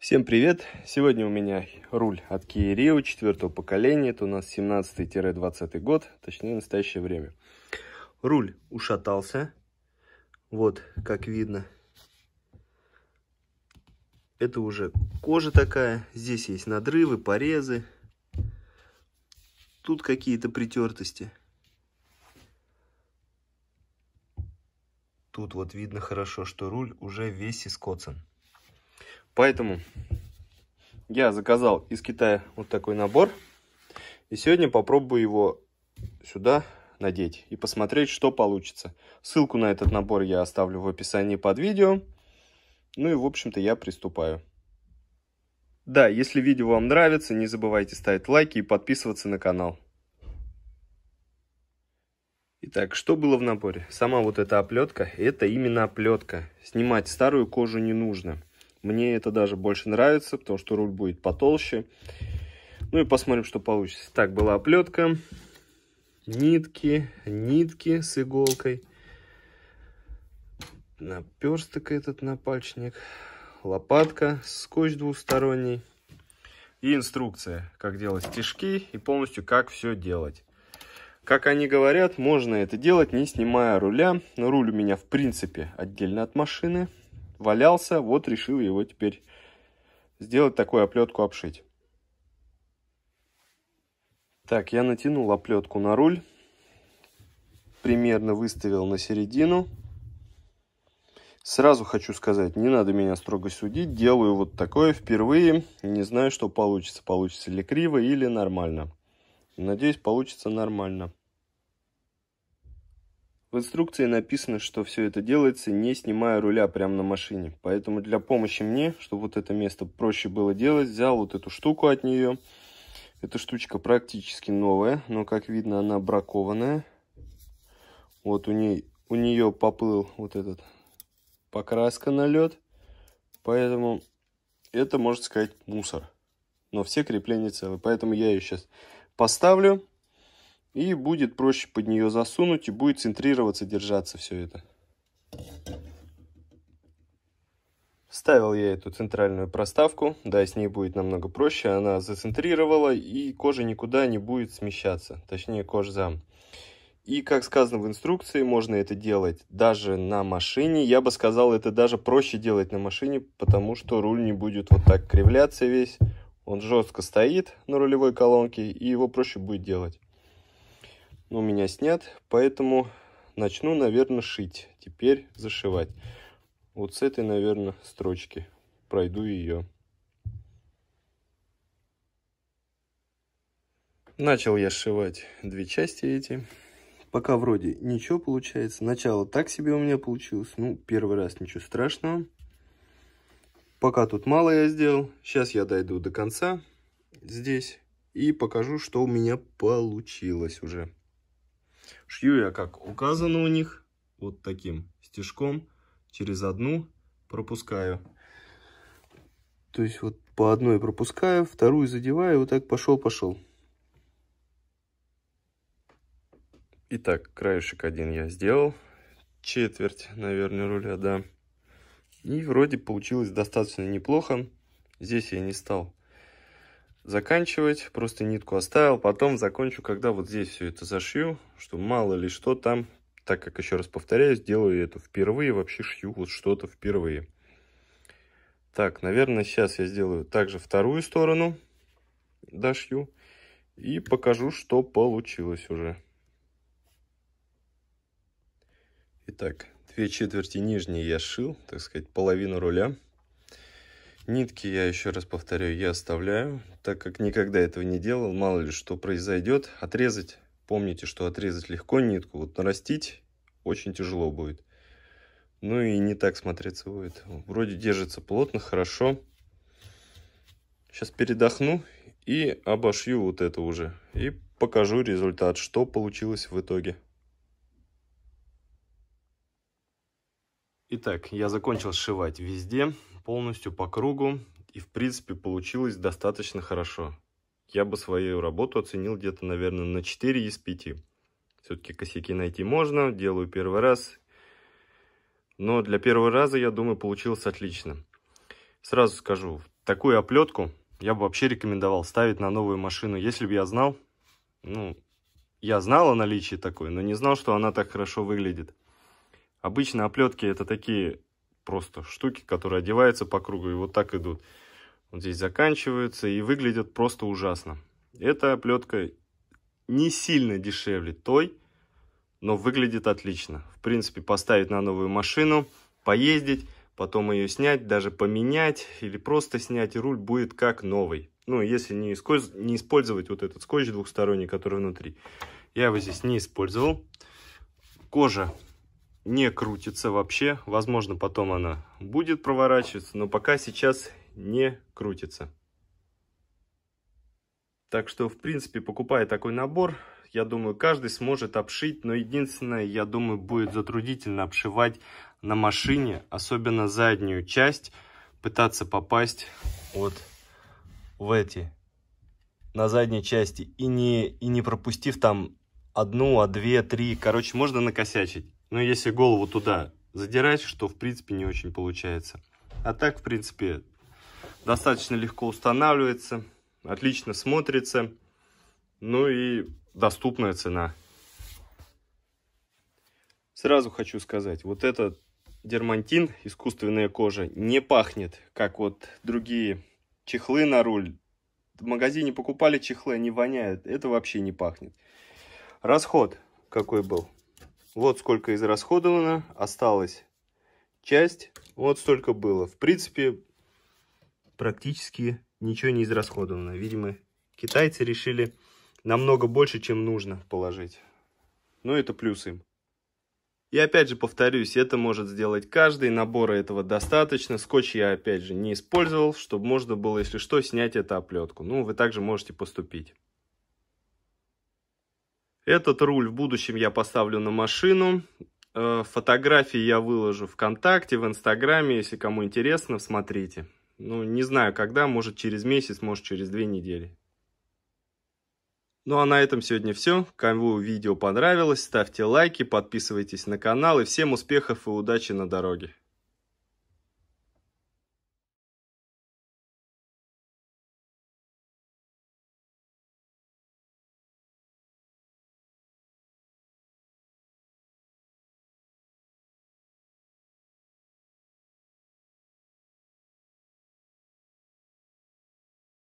Всем привет! Сегодня у меня руль от Kia Rio четвертого поколения. Это у нас 17-20 год, точнее настоящее время. Руль ушатался. Вот, как видно. Это уже кожа такая. Здесь есть надрывы, порезы. Тут какие-то притертости. Тут вот видно хорошо, что руль уже весь искоцан. Поэтому я заказал из Китая вот такой набор. И сегодня попробую его сюда надеть и посмотреть, что получится. Ссылку на этот набор я оставлю в описании под видео. Ну и, в общем-то, я приступаю. Да, если видео вам нравится, не забывайте ставить лайки и подписываться на канал. Итак, что было в наборе? Сама вот эта оплетка, это именно оплетка. Снимать старую кожу не нужно. Мне это даже больше нравится, потому что руль будет потолще. Ну и посмотрим, что получится. Так, была оплетка, нитки, нитки с иголкой, наперсток этот на напальчник, лопатка, скотч двусторонний и инструкция, как делать стежки и полностью как все делать. Как они говорят, можно это делать, не снимая руля. руль у меня, в принципе, отдельно от машины валялся, вот решил его теперь сделать такую оплетку, обшить. Так, я натянул оплетку на руль, примерно выставил на середину. Сразу хочу сказать, не надо меня строго судить, делаю вот такое впервые, не знаю, что получится, получится ли криво или нормально. Надеюсь, получится нормально. В инструкции написано, что все это делается, не снимая руля прямо на машине. Поэтому для помощи мне, чтобы вот это место проще было делать, взял вот эту штуку от нее. Эта штучка практически новая, но, как видно, она бракованная. Вот у, ней, у нее поплыл вот этот покраска на лед. Поэтому это, можно сказать, мусор. Но все крепления целы. Поэтому я ее сейчас поставлю и будет проще под нее засунуть, и будет центрироваться, держаться все это. Вставил я эту центральную проставку, да, с ней будет намного проще, она зацентрировала, и кожа никуда не будет смещаться, точнее кожзам. И, как сказано в инструкции, можно это делать даже на машине. Я бы сказал, это даже проще делать на машине, потому что руль не будет вот так кривляться весь. Он жестко стоит на рулевой колонке, и его проще будет делать. Но меня снят, поэтому начну, наверное, шить. Теперь зашивать. Вот с этой, наверное, строчки пройду ее. Начал я сшивать две части эти. Пока вроде ничего получается. Начало так себе у меня получилось. Ну, первый раз ничего страшного. Пока тут мало я сделал. Сейчас я дойду до конца здесь и покажу, что у меня получилось уже. Шью я, как указано у них, вот таким стежком через одну пропускаю. То есть вот по одной пропускаю, вторую задеваю, вот так пошел-пошел. Итак, краешек один я сделал, четверть, наверное, руля, да. И вроде получилось достаточно неплохо. Здесь я не стал заканчивать. Просто нитку оставил. Потом закончу, когда вот здесь все это зашью. Что мало ли что там. Так как, еще раз повторяюсь, делаю это впервые. Вообще шью вот что-то впервые. Так, наверное, сейчас я сделаю также вторую сторону. Дошью. И покажу, что получилось уже. Итак, две четверти нижней я сшил, так сказать, половину руля. Нитки, я еще раз повторяю, я оставляю, так как никогда этого не делал, мало ли что произойдет. Отрезать, помните, что отрезать легко нитку, вот нарастить очень тяжело будет. Ну и не так смотреться будет. Вроде держится плотно, хорошо. Сейчас передохну и обошью вот это уже. И покажу результат, что получилось в итоге. Итак, я закончил сшивать везде полностью по кругу. И в принципе получилось достаточно хорошо. Я бы свою работу оценил где-то, наверное, на 4 из 5. Все-таки косяки найти можно, делаю первый раз. Но для первого раза, я думаю, получилось отлично. Сразу скажу, такую оплетку я бы вообще рекомендовал ставить на новую машину, если бы я знал. Ну, я знал о наличии такой, но не знал, что она так хорошо выглядит. Обычно оплетки это такие просто штуки, которые одеваются по кругу и вот так идут. Вот здесь заканчиваются и выглядят просто ужасно. Эта плетка не сильно дешевле той, но выглядит отлично. В принципе, поставить на новую машину, поездить, потом ее снять, даже поменять или просто снять, и руль будет как новый. Ну, если не, искоз... не использовать вот этот скотч двухсторонний, который внутри. Я его здесь не использовал. Кожа не крутится вообще. Возможно, потом она будет проворачиваться, но пока сейчас не крутится. Так что, в принципе, покупая такой набор, я думаю, каждый сможет обшить. Но единственное, я думаю, будет затруднительно обшивать на машине, особенно заднюю часть, пытаться попасть вот в эти, на задней части. И не, и не пропустив там одну, а две, три. Короче, можно накосячить. Но если голову туда задирать, что в принципе не очень получается. А так, в принципе, достаточно легко устанавливается, отлично смотрится. Ну и доступная цена. Сразу хочу сказать, вот этот дермантин, искусственная кожа, не пахнет, как вот другие чехлы на руль. В магазине покупали чехлы, они воняют. Это вообще не пахнет. Расход какой был? Вот сколько израсходовано. Осталась часть. Вот столько было. В принципе, практически ничего не израсходовано. Видимо, китайцы решили намного больше, чем нужно положить. Но ну, это плюс им. И опять же повторюсь, это может сделать каждый, набора этого достаточно. Скотч я опять же не использовал, чтобы можно было, если что, снять эту оплетку. Ну, вы также можете поступить. Этот руль в будущем я поставлю на машину. Э, фотографии я выложу ВКонтакте, в Инстаграме. Если кому интересно, смотрите. Ну, не знаю, когда. Может, через месяц, может, через две недели. Ну, а на этом сегодня все. Кому видео понравилось, ставьте лайки, подписывайтесь на канал. И всем успехов и удачи на дороге.